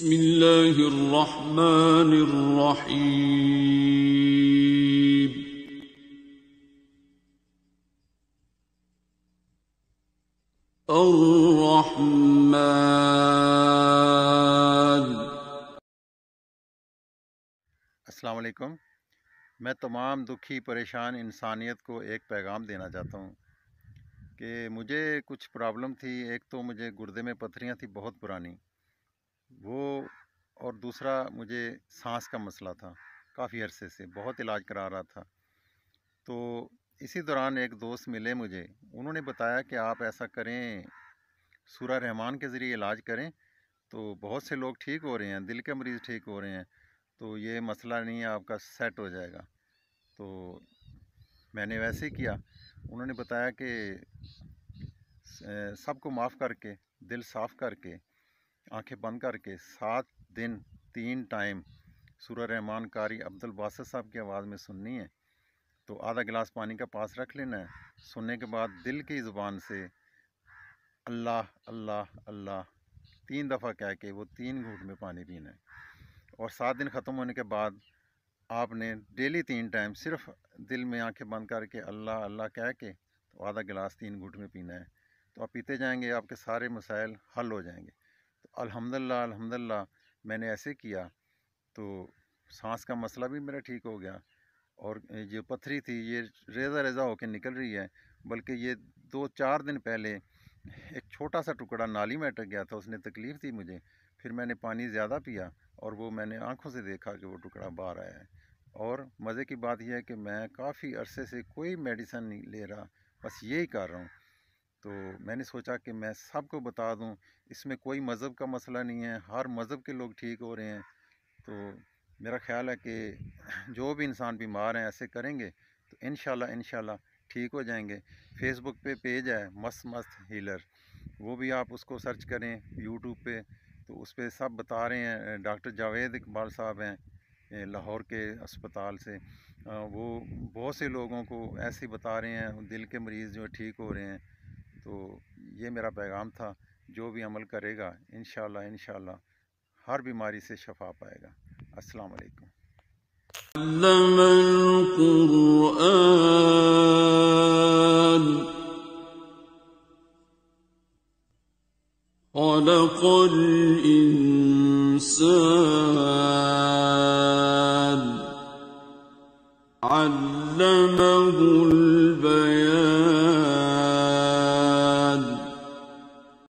بسم اللہ السلام علیکم میں تمام دکھی پریشان انسانیت کو ایک پیغام دینا چاہتا ہوں کہ مجھے کچھ پرابلم تھی ایک تو مجھے گردے میں پتھریاں تھیں بہت پرانی وہ اور دوسرا مجھے سانس کا مسئلہ تھا کافی عرصے سے بہت علاج کرا رہا تھا تو اسی دوران ایک دوست ملے مجھے انہوں نے بتایا کہ آپ ایسا کریں سورہ رحمان کے ذریعے علاج کریں تو بہت سے لوگ ٹھیک ہو رہے ہیں دل کے مریض ٹھیک ہو رہے ہیں تو یہ مسئلہ نہیں ہے آپ کا سیٹ ہو جائے گا تو میں نے ویسے کیا انہوں نے بتایا کہ سب کو معاف کر کے دل صاف کر کے آنکھیں بند کر کے سات دن تین ٹائم سورہ رحمان قاری عبد الباسط صاحب کی آواز میں سننی ہے تو آدھا گلاس پانی کا پاس رکھ لینا ہے سننے کے بعد دل کی زبان سے اللہ اللہ اللہ تین دفعہ کہہ کے وہ تین گھونٹ میں پانی پینا ہے اور سات دن ختم ہونے کے بعد آپ نے ڈیلی تین ٹائم صرف دل میں آنکھیں بند کر کے اللہ اللہ کہہ کے تو آدھا گلاس تین گھوٹ میں پینا ہے تو آپ پیتے جائیں گے آپ کے سارے مسائل حل ہو جائیں گے الحمد للہ الحمد للہ میں نے ایسے کیا تو سانس کا مسئلہ بھی میرا ٹھیک ہو گیا اور یہ پتھری تھی یہ ریزہ ریزہ ہو کے نکل رہی ہے بلکہ یہ دو چار دن پہلے ایک چھوٹا سا ٹکڑا نالی میں اٹک گیا تھا اس نے تکلیف تھی مجھے پھر میں نے پانی زیادہ پیا اور وہ میں نے آنکھوں سے دیکھا کہ وہ ٹکڑا باہر آیا ہے اور مزے کی بات یہ ہے کہ میں کافی عرصے سے کوئی میڈیسن نہیں لے رہا بس یہی کر رہا ہوں تو میں نے سوچا کہ میں سب کو بتا دوں اس میں کوئی مذہب کا مسئلہ نہیں ہے ہر مذہب کے لوگ ٹھیک ہو رہے ہیں تو میرا خیال ہے کہ جو بھی انسان بیمار ہیں ایسے کریں گے تو انشاءاللہ انشاءاللہ ٹھیک ہو جائیں گے فیس بک پہ پیج ہے مست مست ہیلر وہ بھی آپ اس کو سرچ کریں یوٹیوب پہ تو اس پہ سب بتا رہے ہیں ڈاکٹر جاوید اقبال صاحب ہیں لاہور کے اسپتال سے وہ بہت سے لوگوں کو ایسے بتا رہے ہیں دل کے مریض جو ٹھیک ہو رہے ہیں تو یہ میرا پیغام تھا جو بھی عمل کرے گا انشاءاللہ انشاءاللہ ہر بیماری سے شفا پائے گا السلام علیکم علم القرآن خلق علمه